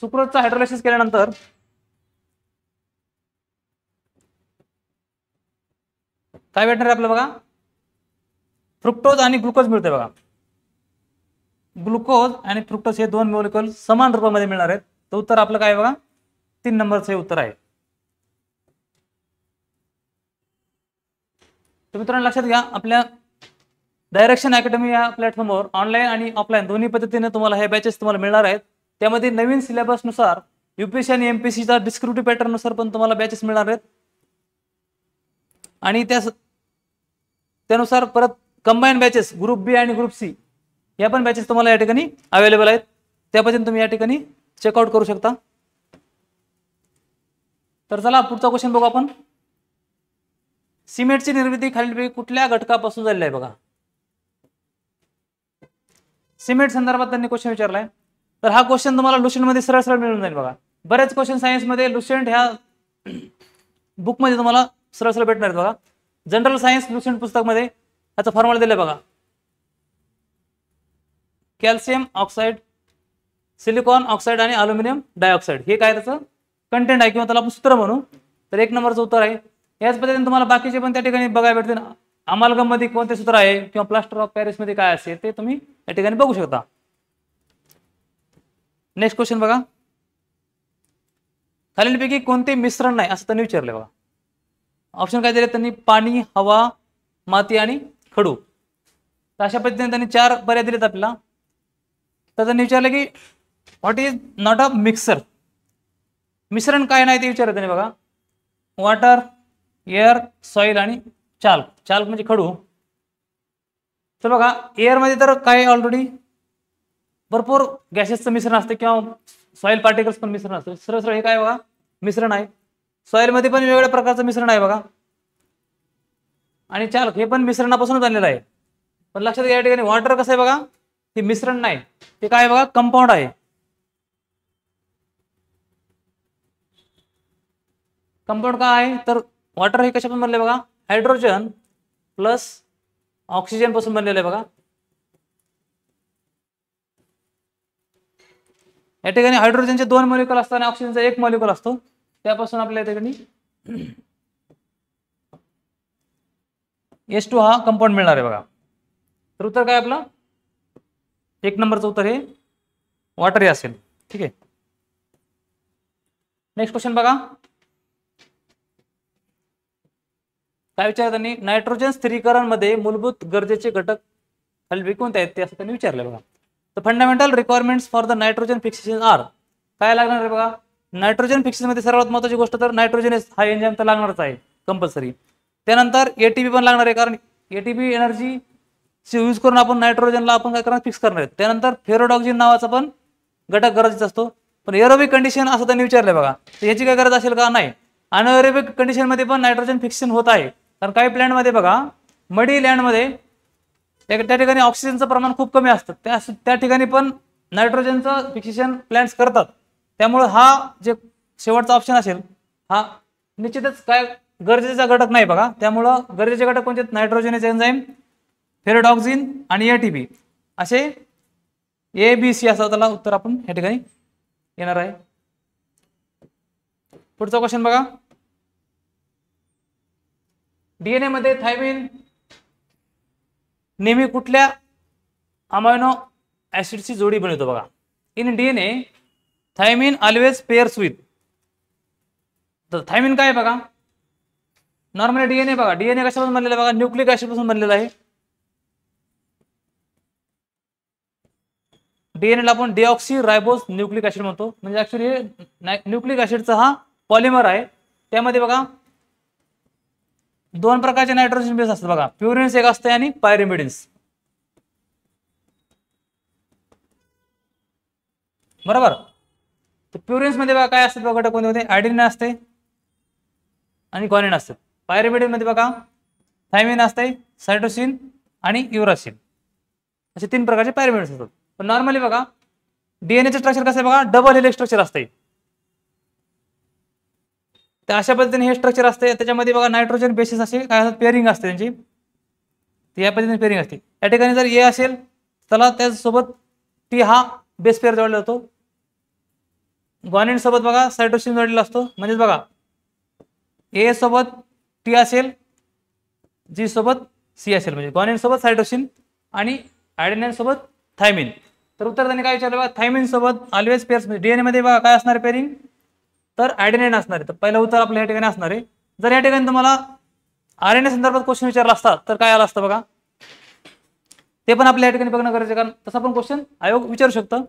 सुक्रोजचा हायड्रोलायसिस केल्यानंतर काय भेटणार आहे आपलं बघा फ्रुक्टोज आणि ग्लुकोज मिळते बघा ग्लुकोज आणि फ्रुक्टोज हे दोन मोलिक्युल समान रूपामध्ये मिळणार आहेत तर उत्तर आपलं काय बघा तीन नंबरचं हे उत्तर आहे तर मित्रांनो लक्षात घ्या आपल्या डायरेक्शन अकॅडमी या प्लॅटफॉर्मवर ऑनलाईन आणि ऑफलाईन दोन्ही पद्धतीने तुम्हाला हे बॅचेस तुम्हाला मिळणार आहेत त्यामध्ये नवीन सिलेबसनुसार युपीएससी आणि एमपीसीचा डिस्क्रिप्टिव्ह पॅटर्ननुसार पण तुम्हाला बॅचेस मिळणार आहेत आणि त्या त्यानुसार परत कंबाईन बॅचेस ग्रुप बी आणि ग्रुप सी या पण बॅचेस तुम्हाला या ठिकाणी अवेलेबल आहेत त्यापर्यंत तुम्ही या ठिकाणी चेकआउट करू शकता तर चला पुढचा क्वेश्चन बघू आपण सिमेंटची निर्मिती खालीलपैकी कुठल्या घटकापासून झालेली आहे बघा सिमेंट संदर्भात त्यांनी क्वेश्चन विचारलाय तर हा क्वेश्चन तुम्हाला मध्ये सरळ सरळ मिळून जाईल बघा बरेच क्वेश्चन सायन्समध्ये लुसेंट ह्या बुकमध्ये तुम्हाला सरळ सरळ भेटणार आहेत बघा जनरल सायन्स लुसेंट मध्ये याचा फॉर्म्युला दिलाय बघा कॅल्शियम ऑक्साईड सिलिकॉन ऑक्साईड आणि अल्युमिनियम डायऑक्साईड हे काय त्याचं कंटेंट आहे किंवा त्याला आपण सूत्र म्हणू तर एक नंबरचं उत्तर आहे याच पद्धतीने तुम्हाला बाकीचे पण त्या ठिकाणी बघायला भेटतील अमालगम मध्ये कोणते सूत्र आहे किंवा प्लास्टर ऑफ पॅरिस मध्ये काय असेल ते तुम्ही या ठिकाणी बघू शकता नेक्स्ट क्वेश्चन बघा खालीलपैकी कोणते मिश्रण नाही असं त्यांनी विचारले बघा ऑप्शन काय दिले त्यांनी पाणी हवा माती आणि खडू तर अशा पद्धतीने त्यांनी चार पर्याय दिलेत आपल्याला तर त्यांनी विचारलं की what is not a mixture मिश्रण काय नाही ते विचारलं त्यांनी बघा वॉटर एअर सॉइल आणि चाल्क चाल्क म्हणजे खडू तर बघा एअरमध्ये तर काय ऑलरेडी भरपूर गॅसेसचं मिश्रण असतं किंवा सॉइल पार्टिकल्स पण मिश्रण असतं सरळ सरळ हे काय बघा मिश्रण आहे मध्ये पण वेगवेगळ्या प्रकारचं मिश्रण आहे बघा आणि चालक हे पण मिश्रणापासूनच आलेलं आहे पण लक्षात घ्या या ठिकाणी वॉटर कसं आहे बघा हे मिश्रण नाही ते काय बघा कंपाऊंड आहे कंपाऊंड काय आहे तर वॉटर हे कशापासून बनले बघा हायड्रोजन प्लस ऑक्सिजन पासून बनलेलं आहे बघा या ठिकाणी हायड्रोजनचे दोन मॉलिक्युल असतात आणि ऑक्सिजनचा एक मॉलिक्युल असतो त्यापासून आपल्या या ठिकाणी एस टू हा कंपाऊंड मिळणार आहे बघा तर उत्तर काय आपलं एक नंबरचं उत्तर हे वॉटर हे असेल ठीक आहे नेक्स्ट क्वेश्चन बघा काय विचार त्यांनी नायट्रोजन स्थिरीकरण मध्ये मूलभूत गरजेचे घटक खाली कोणते आहेत ते असं त्यांनी विचारलंय बघा तर fundamental requirements for the nitrogen fixation are काय लागणार आहे बघा नायट्रोजन फिक्सेशन मध्ये सर्वात महत्वाची गोष्ट तर नायट्रोजन हा एन्जाम तर लागणारच आहे कंपल्सरी त्यानंतर एटीपी पण लागणार आहे कारण एटीपी एनर्जी यूज करून आपण नायट्रोजनला आपण काय करणार फिक्स करणार आहेत त्यानंतर फेरोडॉक्झिन नावाचा पण घटक गरजेचा असतो पण एरोबिक कंडिशन असं त्यांनी विचारलं बघा तर याची काय गरज असेल का नाही एरोबिक कंडिशनमध्ये पण नायट्रोजन फिक्शन होत आहे कारण काही प्लॅनमध्ये बघा मडी लँडमध्ये त्या ठिकाणी ऑक्सिजनचं प्रमाण खूप कमी असतं त्या त्या ठिकाणी पण नायट्रोजनचं फिक्सेशन प्लॅन्स करतात त्यामुळं हा जे शेवटचा ऑप्शन असेल हा निश्चितच काय गरजेचा घटक नाही बघा त्यामुळं गरजेचे घटक कोणते नायट्रोजन एन्झाईम फेरोडॉक्झिन आणि बी असे ए बी सी असं त्याला उत्तर आपण या ठिकाणी येणार आहे पुढचा क्वेश्चन बघा डीएनए मध्ये थायमिन नेहमी कुठल्या अमायनो ऍसिडची जोडी बनवतो बघा in DNA thymine always pairs with तर थायमिन काय बघा नॉर्मली डीएनए बघा डीएनए कशापासून बनलेला बघा न्यूक्लिक ऍसिडपासून बनलेलं आहे डीएनएला आपण डीऑक्सी रायबोस न्यूक्लिक ऍसिड म्हणतो म्हणजे ऍक्च्युली हे न्यूक्लिक ऍसिडचा हा पॉलिमर आहे त्यामध्ये बघा दोन प्रकारचे नायट्रोजन बेस असतात बघा प्युरिन्स एक असते आणि पायरिमिडिन्स बरोबर तर प्युरिन्स मध्ये बघा काय असतात बघा घटक कोणते होते असते आणि कॉनिन असते पायरिमिडिन मध्ये बघा थायमिन असते सायटोसिन आणि युरासिन असे तीन प्रकारचे पायरिमिडिन्स असतात पण नॉर्मली बघा चे स्ट्रक्चर कसं आहे बघा डबल हेलिक्स स्ट्रक्चर असते तर अशा पद्धतीने हे स्ट्रक्चर असते त्याच्यामध्ये बघा नायट्रोजन बेसिस असे काय असतात पेअरिंग असते त्यांची तर या पद्धतीने पेअरिंग असते या ठिकाणी जर ए असेल त्याला त्यासोबत टी हा बेस पेअर जोडला जातो ग्वानिन सोबत बघा सायट्रोसिन जोडलेला असतो म्हणजेच बघा ए सोबत टी असेल जी सोबत सी असेल म्हणजे ग्वानिन सोबत सायट्रोसिन आणि आयडेनाइन सोबत थायमिन तर उत्तर त्यांनी काय विचारलं बघा थायमिन सोबत ऑलवेज पेअर्स डीएनए मध्ये बघा काय असणार पेरिंग तर ॲडेनाईन असणार आहे तर पहिलं उत्तर आपल्या या ठिकाणी असणार आहे जर या ठिकाणी तुम्हाला आर एन ए संदर्भात क्वेश्चन विचारला असता तर काय आला असतं बघा ते पण आपल्या या ठिकाणी बघणं गरजेचं कारण तसं पण क्वेश्चन आयोग विचारू शकतं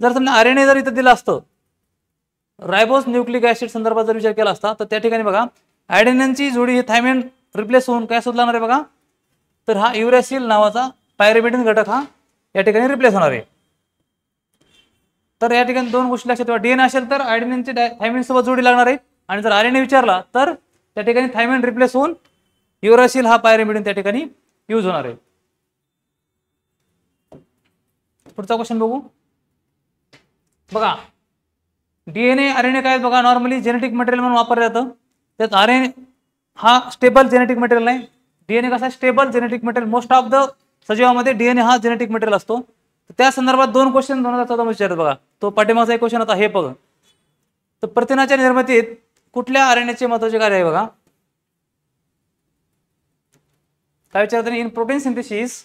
जर समजा आर एन ए जर इथं दिलं असतं रायबोस न्यूक्लिक ऍसिड संदर्भात जर विचार केला असता तर त्या ठिकाणी बघा ची जोडी ही थायमिन रिप्लेस होऊन काय शोधला आहे बघा तर हा युरेसिल नावाचा पायरेबिटिन घटक हा या ठिकाणी रिप्लेस होणार आहे तर या ठिकाणी दोन गोष्टी लक्षात ठेवा डीएनए असेल तर आयडेनची थायमिन सोबत जोडी लागणार आहे आणि जर आरएनए विचारला तर त्या ठिकाणी थायमिन रिप्लेस होऊन युरासिल हा मिळून त्या ठिकाणी यूज होणार आहे पुढचा क्वेश्चन बघू बघा डीएनए आरएनए काय बघा नॉर्मली जेनेटिक मटेरियल म्हणून वापरलं जातं त्यात आरएनए हा स्टेबल जेनेटिक मटेरियल नाही डीएनए कसा stable genetic material most of the सजीवामध्ये डीएनए हा जेनेटिक मटेरियल असतो त्या संदर्भात दोन क्वेश्चन दोन हजार चौदा मध्ये विचारत बघा तो पाठीमागचा एक क्वेश्चन आता हे बघ तर प्रथिनाच्या निर्मितीत कुठल्या आरण्याचे महत्वाचे कार्य आहे बघा काय नाही in protein synthesis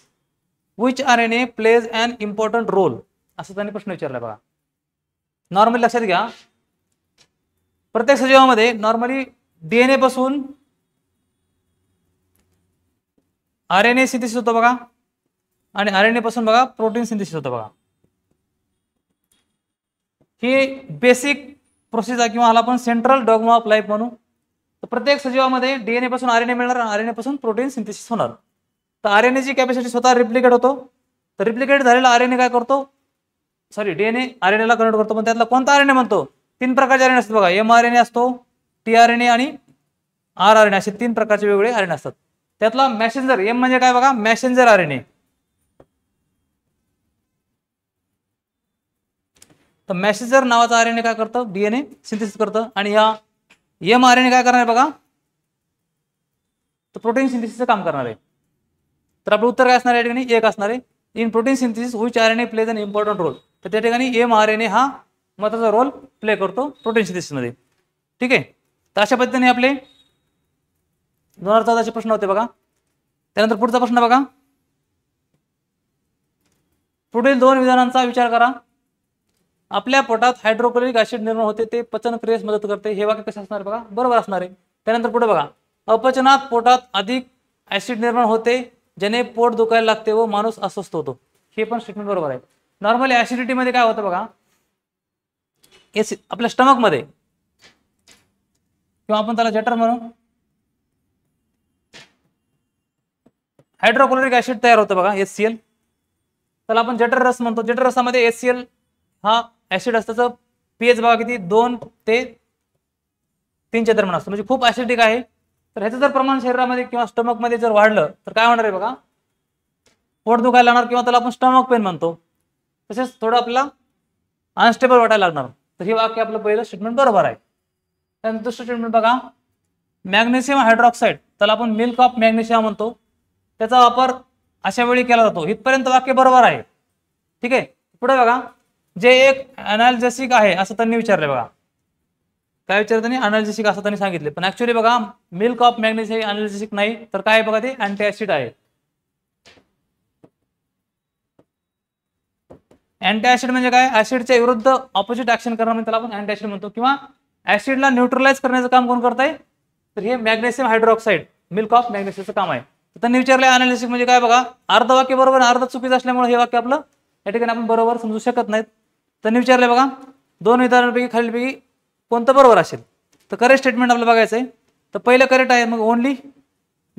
which R N A plays an important role असं त्यांनी प्रश्न विचारला बघा नॉर्मली लक्षात घ्या प्रत्येक सजीवामध्ये नॉर्मली डीएनए पासून आर एन ए होतो बघा आणि आर एन ए पासून बघा प्रोटीन सिंथेसिस होतं बघा ही बेसिक प्रोसेस आहे किंवा आपण सेंट्रल डॉगमा ऑफ लाईफ म्हणू तर प्रत्येक सजीवामध्ये डीएनए पासून आर एन ए मिळणार आर एन ए पासून प्रोटीन सिंथेसिस होणार तर आर एन एची कॅपॅसिटी स्वतः रिप्लिकेट होतो तर रिप्लिकेट झालेला आर एन ए काय करतो सॉरी डीएनए आर एन एला कनेक्ट करतो पण त्यातला कोणता आर एन ए म्हणतो तीन प्रकारचे आर एन असतात बघा एम आर एन ए असतो टी आर एन ए आणि आर आर एन ए असे तीन प्रकारचे वेगवेगळे आर एन असतात त्यातला मॅसेंजर एम म्हणजे काय बघा मॅसेंजर आर एन ए तर मॅसेजर नावाचा आर एन ए काय करतं डीएनए सिंथेसिस करतं आणि या एम आर एन ए काय करणार आहे बघा तर प्रोटीन सिंथेसिसचं काम करणार आहे तर आपलं उत्तर काय असणार आहे ठिकाणी एक असणार आहे in protein synthesis which R N A plays an important role तर त्या ठिकाणी एम आर एन ए हा महत्वाचा रोल प्ले करतो प्रोटीन सिंथेसिसमध्ये ठीक आहे तर अशा पद्धतीने आपले दोन हजार चौदाचे प्रश्न होते बघा त्यानंतर पुढचा प्रश्न बघा पुढील दोन विधानांचा विचार करा आपल्या पोटात हायड्रोक्लोरिक ऍसिड निर्माण होते ते पचन क्रियेस मदत करते हे वाक्य कसे असणार बघा बरोबर असणार आहे त्यानंतर पुढे बघा अपचनात पोटात अधिक ऍसिड निर्माण होते ज्याने पोट दुखायला लागते व माणूस अस्वस्थ होतो हे पण स्टेटमेंट बरोबर आहे नॉर्मली ऍसिडिटीमध्ये काय होतं बघा एसिड आपल्या मध्ये किंवा आपण त्याला जटर म्हणू हायड्रोक्लोरिक ऍसिड तयार होतं बघा एस सी एल त्याला आपण जटर रस म्हणतो जटर रसामध्ये एस सी एल हा ऍसिड असतं तर पीएच बघा किती दोन ते तीनच्या दरम्यान असतो म्हणजे खूप ऍसिडिक आहे तर ह्याचं जर प्रमाण शरीरामध्ये किंवा स्टमकमध्ये जर वाढलं तर काय होणार आहे बघा पोट दुखायला लागणार किंवा त्याला आपण स्टमक पेन म्हणतो तसेच थोडं आपला अनस्टेबल वाटायला लागणार तर हे वाक्य आपलं पहिलं स्टेटमेंट बरोबर आहे त्यानंतर दुसरं स्टेटमेंट बघा मॅग्नेशियम हायड्रॉक्साईड त्याला आपण मिल्क ऑफ मॅग्नेशियम म्हणतो त्याचा वापर अशा वेळी केला जातो इथपर्यंत वाक्य बरोबर आहे ठीक आहे पुढे बघा जे एक अनालजेसिक आहे असं त्यांनी विचारलं बघा काय विचारलं त्यांनी अनालजेसिक असं त्यांनी सांगितले पण ऍक्च्युली बघा मिल्क ऑफ मॅग्नेशियम हे अनालिसिक नाही तर काय बघा ते अँटी ऍसिड आहे अँटी ऍसिड म्हणजे काय ऍसिडच्या विरुद्ध ऑपोजिट ऍक्शन करणं म्हणजे त्याला आपण अँटी ऍसिड म्हणतो किंवा ऍसिडला न्यूट्रलाइज करण्याचं काम कोण करत तर हे मॅग्नेशियम हायड्रोक्साईड मिल्क ऑफ मॅग्नेशियमचं काम आहे तर त्यांनी विचारलं अनालिसिस म्हणजे काय बघा अर्ध वाक्य बरोबर अर्ध चुकीचं असल्यामुळे हे वाक्य आपलं या ठिकाणी आपण बरोबर समजू शकत नाहीत त्यांनी विचारले बघा दोन विधानांपैकी खालीलपैकी कोणतं बरोबर असेल तर करेक्ट स्टेटमेंट आपलं बघायचं आहे तर पहिलं करेक्ट आहे मग ओनली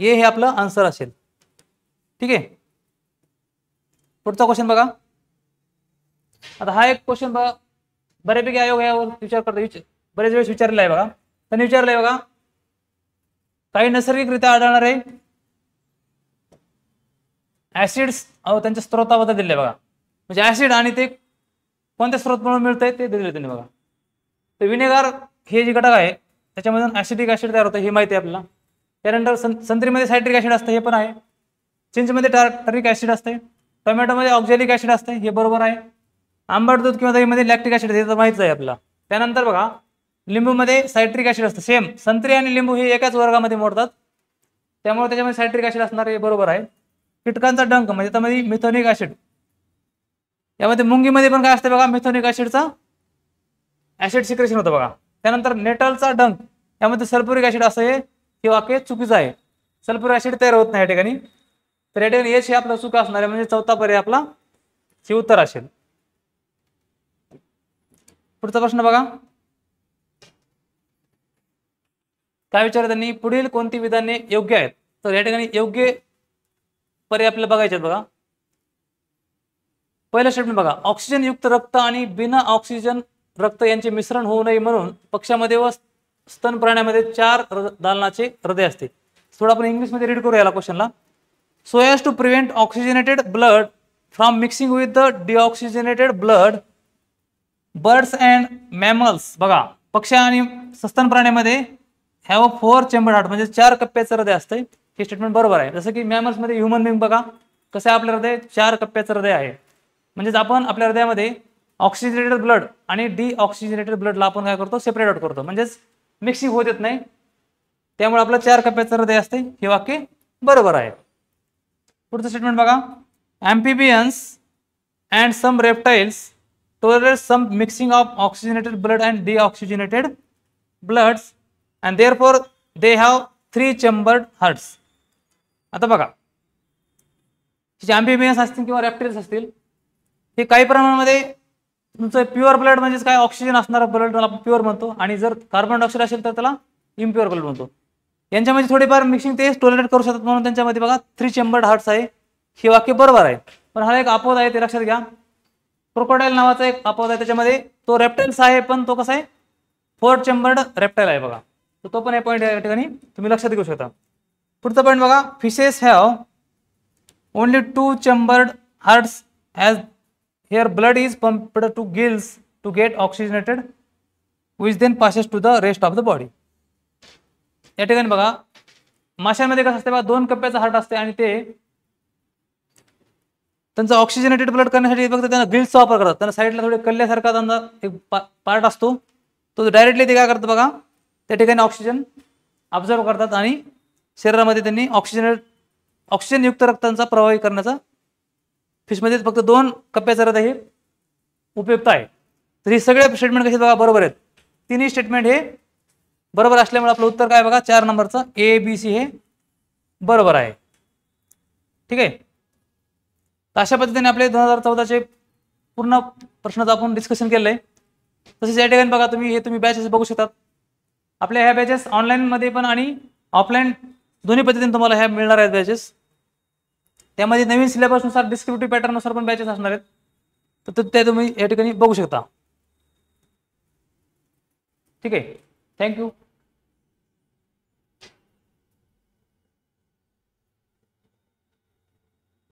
ए हे आपलं आन्सर असेल ठीक आहे पुढचा क्वेश्चन बघा आता हा एक क्वेश्चन बघा बऱ्यापैकी आयोग यावर विचार करतो बरेच वेळेस विचारलेला आहे बघा त्यांनी विचारलं आहे बघा काही नैसर्गिकरित्या आढळणारे ऍसिड्स त्यांच्या स्त्रोताबद्दल दिले बघा म्हणजे ऍसिड आणि ते कोणत्या म्हणून मिळत आहे ते दिले त्यांनी बघा तर विनेगार हे जे घटक आहे त्याच्यामधून ॲसिडिक ॲसिड तयार होतं हे माहिती आहे आपल्याला त्यानंतर सं संत्रीमध्ये सायट्रिक ॲसिड असतं हे पण आहे चिंचमध्ये टार्टरिक टरिक ॲसिड असते टोमॅटोमध्ये ऑक्झेलिक ॲसिड असते हे बरोबर आहे आंबट दूध किंवा दहीमध्ये लॅक्टिक ॲसिड हे तर माहीतच आहे आपल्याला त्यानंतर बघा लिंबूमध्ये सायट्रिक ॲसिड असतं सेम संत्री आणि लिंबू हे एकाच वर्गामध्ये मोडतात त्यामुळे त्याच्यामध्ये सायट्रिक ॲसिड असणार हे बरोबर आहे कीटकांचा डंक म्हणजे त्यामध्ये मिथोनिक ॲसिड यामध्ये मुंगीमध्ये पण काय असतं बघा मेथोनिक ऍसिडचा ऍसिड सिक्रेशन होतं बघा त्यानंतर नेटलचा डंक यामध्ये सल्फ्युरिक ऍसिड असं आहे हे वाक्य चुकीचं आहे सल्फ्युरिक ऍसिड तयार होत नाही या ठिकाणी तर या ठिकाणी यश हे आपलं चुका असणार आहे म्हणजे चौथा पर्याय आपला हे उत्तर असेल पुढचा प्रश्न बघा काय विचार त्यांनी पुढील कोणती विधाने योग्य आहेत तर या ठिकाणी योग्य पर्याय आपल्याला बघायचे आहेत बघा पहिलं स्टेटमेंट बघा ऑक्सिजन युक्त रक्त आणि बिना ऑक्सिजन रक्त यांचे मिश्रण होऊ नये म्हणून पक्षामध्ये व स्तन प्राण्यामध्ये चार दालनाचे हृदय असते थोडं आपण इंग्लिशमध्ये रीड करू क्वेश्चनला so as to prevent oxygenated blood from mixing with the deoxygenated blood birds and mammals बघा पक्ष आणि सस्तन प्राण्यामध्ये have a four chamber heart म्हणजे चार कप्प्याचं हृदय असतंय हे स्टेटमेंट बरोबर आहे जसं की मॅमल्समध्ये ह्युमन बिंग बघा कसं आपलं हृदय चार कप्प्याचं हृदय आहे म्हणजेच आपण आपल्या हृदयामध्ये ऑक्सिजनेटेड ब्लड आणि डिऑक्सिजनेटेड ब्लडला आपण काय करतो सेपरेट आउट करतो म्हणजेच मिक्सिंग होत येत नाही त्यामुळे आपलं चार कप्याचं हृदय असते हे वाक्य बरोबर आहे पुढचं स्टेटमेंट बघा amphibians and some reptiles tolerate some mixing of oxygenated blood and deoxygenated bloods and therefore they have three chambered hearts आता बघा अँपिबियन्स असतील किंवा रेप्टाईल्स असतील हे काही प्रमाणामध्ये तुमचं प्युअर ब्लड म्हणजेच काय ऑक्सिजन असणारा ब्लड आपण प्युअर म्हणतो आणि जर कार्बन डायऑक्साईड असेल तर त्याला इम्प्युअर ब्लड म्हणतो यांच्यामध्ये थोडीफार मिक्सिंग ते टोलरेट करू शकतात म्हणून त्यांच्यामध्ये बघा थ्री चेंबर्ड हार्ट्स आहे हे वाक्य बरोबर आहे पण हा एक अपवाद आहे ते लक्षात घ्या क्रोकोडाईल नावाचा एक अपवाद आहे त्याच्यामध्ये तो रेप्टाईल्स आहे पण तो कसा आहे फोर चेंबर्ड रेप्टाईल आहे बघा तर तो पण या पॉईंट या ठिकाणी तुम्ही लक्षात घेऊ शकता पुढचा पॉईंट बघा fishes have only two chambered hearts as Here blood is pumped to gills to get oxygenated which then passes to the rest of the body. या ठिकाणी बघा माशांमध्ये कसं असते बघा दोन कप्प्याचं हार्ट असते आणि ते त्यांचा ऑक्सिजनेटेड ब्लड करण्यासाठी फक्त त्यांना गिल्सचा वापर करतात त्यांना साईडला थोडे कल्ल्यासारखा त्यांचा एक पार्ट असतो तो डायरेक्टली ते काय करतात बघा त्या ठिकाणी ऑक्सिजन ऑब्झर्व करतात आणि शरीरामध्ये त्यांनी ऑक्सिजन ऑक्सिजनयुक्त रक्तांचा प्रवाह करण्याचा फिशमध्ये फक्त दोन कप्प्याचा रद्द हे उपयुक्त आहे तर हे सगळे स्टेटमेंट कसे बघा बरोबर आहेत तिन्ही स्टेटमेंट हे बरोबर असल्यामुळे आपलं उत्तर काय बघा चार नंबरचं ए बी सी हे बरोबर आहे ठीक आहे तर अशा पद्धतीने आपले दोन हजार चौदाचे पूर्ण प्रश्नाचं आपण डिस्कशन केलं आहे तसेच या ठिकाणी बघा तुम्ही हे तुम्ही बॅचेस बघू शकतात आपल्या ह्या बॅचेस ऑनलाईनमध्ये पण आणि ऑफलाईन दोन्ही पद्धतीने तुम्हाला ह्या मिळणार आहेत बॅचेस त्यामध्ये नवीन सिलेबसनुसार डिस्क्रिप्टिव्ह पॅटर्ननुसार पण बॅचेस असणार आहेत तर ते तुम्ही या ठिकाणी बघू शकता ठीक आहे थँक्यू